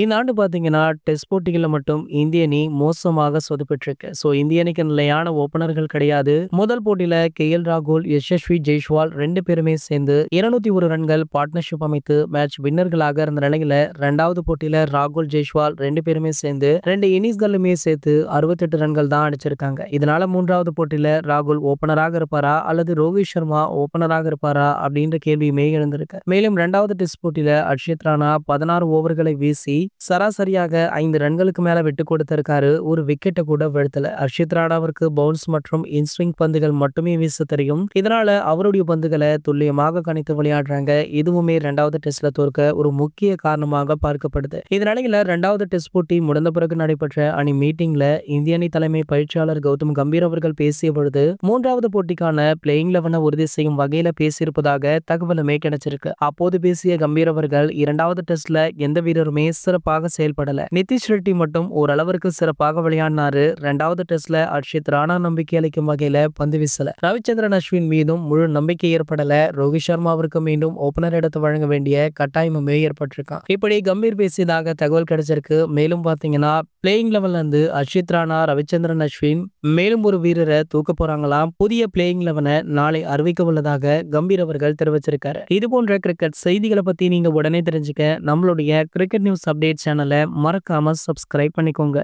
இந்த ஆண்டு பார்த்தீங்கன்னா டெஸ்ட் போட்டிகளில் மட்டும் இந்திய அணி மோசமாக சொதுப்பெற்றிருக்கு ஸோ இந்திய அணிக்கு நிலையான ஓபனர்கள் கிடையாது முதல் போட்டியில கே எல் ராகுல் யசஸ்வி ஜெய்ஷ்வால் ரெண்டு பேருமே சேர்ந்து இருநூத்தி ஒரு ரன்கள் பார்ட்னர்ஷிப் அமைத்து மேட்ச் வின்னர்களாக இருந்த நிலையில ரெண்டாவது போட்டியில ராகுல் ஜெய்ஷ்வால் ரெண்டு பேருமே சேர்ந்து ரெண்டு இன்னிங்ஸ்களுமே சேர்த்து அறுபத்தெட்டு ரன்கள் தான் அடிச்சிருக்காங்க இதனால மூன்றாவது போட்டியில ராகுல் ஓபனராக இருப்பாரா அல்லது ரோஹித் சர்மா ஓபனராக இருப்பாரா அப்படின்ற கேள்வியுமே எழுந்திருக்கு மேலும் ரெண்டாவது டெஸ்ட் போட்டியில அக்ஷித் ராணா பதினாறு ஓவர்களை வீசி சராசரியாக ஐந்து ரன்களுக்கு மேல விட்டு கொடுத்திருக்காரு ஒரு விக்கெட்டை கூட வீழ்த்தல அர்ஷித் ராடாவிற்கு பவுன்ஸ் மற்றும் இன்ஸ்விங் பந்துகள் மட்டுமே வீச தெரியும் இதனால அவருடைய பந்துகளை துல்லியமாக கணித்து விளையாடுறாங்க இதுவுமே இரண்டாவது டெஸ்ட்ல தோற்க ஒரு முக்கிய காரணமாக பார்க்கப்படுது இதனிடையில இரண்டாவது டெஸ்ட் போட்டி முடிந்த பிறகு நடைபெற்ற அணி மீட்டிங்ல இந்திய அணி தலைமை பயிற்சியாளர் கௌதம் கம்பீர் அவர்கள் பேசிய பொழுது மூன்றாவது போட்டிக்கான பிளேயிங் லெவனை உறுதி செய்யும் வகையில பேசியிருப்பதாக தகவலுமே கிடைச்சிருக்கு அப்போது பேசிய கம்பீர் அவர்கள் இரண்டாவது டெஸ்ட்ல எந்த வீரருமே சிறப்பு சிறப்பாக செயல்படல நிதிஷ் ரெட்டி மட்டும் ஓரளவிற்கு சிறப்பாக விளையாடினாரு ரெண்டாவது டெஸ்ட்ல அர்ஷித் ராணா நம்பிக்கை அளிக்கும் வகையில பந்து வீசல ரவிச்சந்திரன் அஸ்வின் மீதும் முழு நம்பிக்கை ஏற்படல ரோஹித் சர்மாவிற்கு மீண்டும் ஓபனர் இடத்தை வழங்க வேண்டிய கட்டாயமுமே ஏற்பட்டிருக்கான் இப்படி கம்பீர் பேசியதாக தகவல் கிடைச்சிருக்கு மேலும் பாத்தீங்கன்னா பிளேயிங் லெவல்ல இருந்து அர்ஷித் ராணா ரவிச்சந்திரன் அஸ்வின் மேலும் ஒரு வீரரை தூக்க போறாங்களாம் புதிய பிளேயிங் லெவனை நாளை அறிவிக்க உள்ளதாக கம்பீர் அவர்கள் தெரிவிச்சிருக்காரு இது போன்ற கிரிக்கெட் செய்திகளை பத்தி நீங்க உடனே தெரிஞ்சுக்க நம்மளுடைய கிரிக்கெட் நியூஸ் அப்டேட் அப்டேட் சேனலை மறக்காமல் சப்ஸ்கிரைப் பண்ணிக்கோங்க